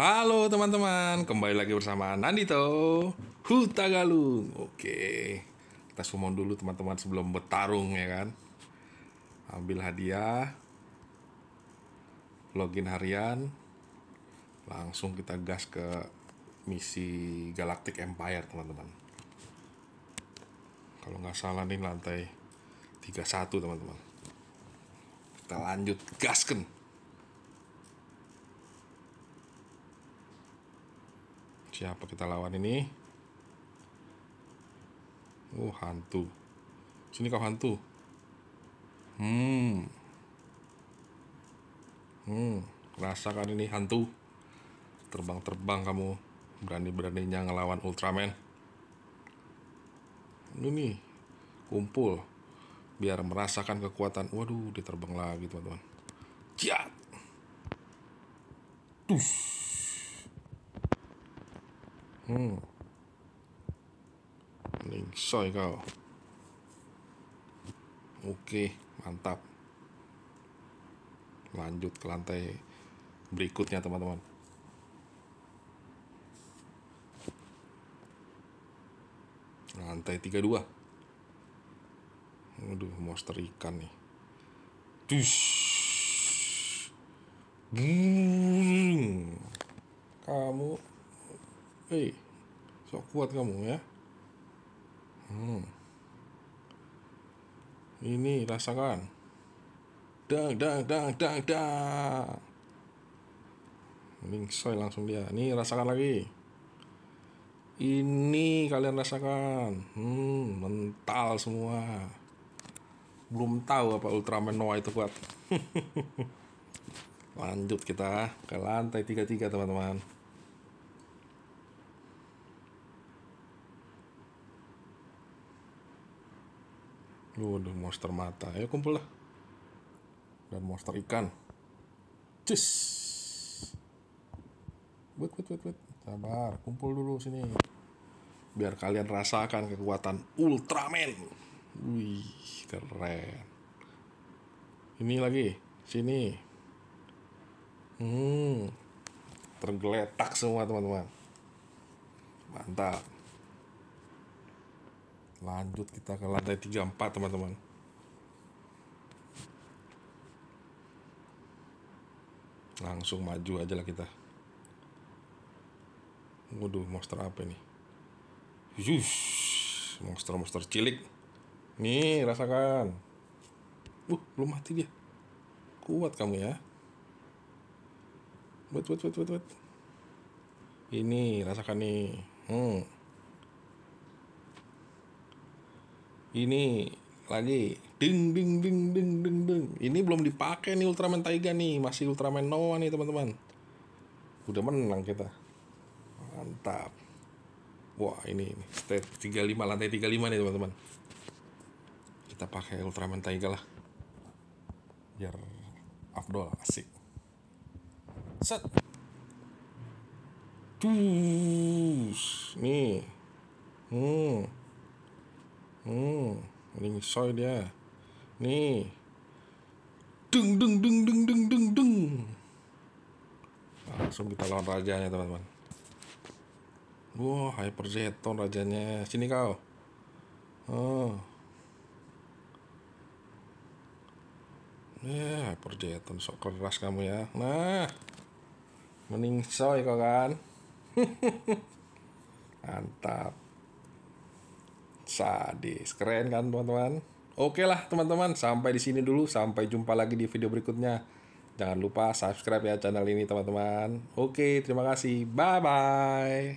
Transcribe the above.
Halo teman-teman, kembali lagi bersama Nandito Huta Galung Oke, kita summon dulu teman-teman sebelum bertarung ya kan. Ambil hadiah, login harian, langsung kita gas ke misi Galactic Empire teman-teman. Kalau nggak salah nih lantai 31 teman-teman. Kita lanjut gasken. siapa kita lawan ini Oh hantu sini kau hantu hmm hmm rasakan ini hantu terbang-terbang kamu berani-beraninya ngelawan Ultraman ini kumpul biar merasakan kekuatan waduh dia terbang lagi teman-teman Ciat -teman. Tuh Hmm. soy kau. Oke, mantap. Lanjut ke lantai berikutnya, teman-teman. Lantai 32. Waduh, monster ikan nih. dus, Kamu, eh, sok kuat kamu ya hmm. ini rasakan dang dang dang dang dang Linksoy langsung dia ini rasakan lagi ini kalian rasakan hmm, mental semua belum tahu apa Ultraman Noah itu kuat lanjut kita ke lantai 33 teman-teman Lu udah monster mata. Ayo kumpul lah. Dan monster ikan. cus Wait, wait, wait, wait. Sabar, kumpul dulu sini. Biar kalian rasakan kekuatan Ultraman. Wih, keren. Ini lagi, sini. Hmm. Tergeletak semua teman-teman. Mantap lanjut kita ke lantai 34 teman-teman langsung maju aja lah kita waduh monster apa ini Yush, monster-monster cilik nih rasakan uh belum mati dia kuat kamu ya buat buat buat buat buat ini rasakan nih hmm ini lagi ding ding ding ding ding ding ini belum dipakai nih Ultraman Taiga nih masih Ultraman Noah nih teman-teman udah menang kita mantap wah ini ini step 35 lantai 35 nih teman-teman kita pakai Ultraman Taiga lah biar Afdol asik set Tuh, nih hmm Hmm, ringsoy dia. Nih. Deng deng deng deng deng deng deng. Langsung kita lawan rajanya, teman-teman. Wah, wow, hyper rajanya. Sini kau. Oh. Ya, hyper Zeton sok keras kamu ya. Nah. Meningsoy kau kan. Mantap sadis. Keren kan teman-teman? Oke lah teman-teman, sampai di sini dulu. Sampai jumpa lagi di video berikutnya. Jangan lupa subscribe ya channel ini teman-teman. Oke, terima kasih. Bye-bye.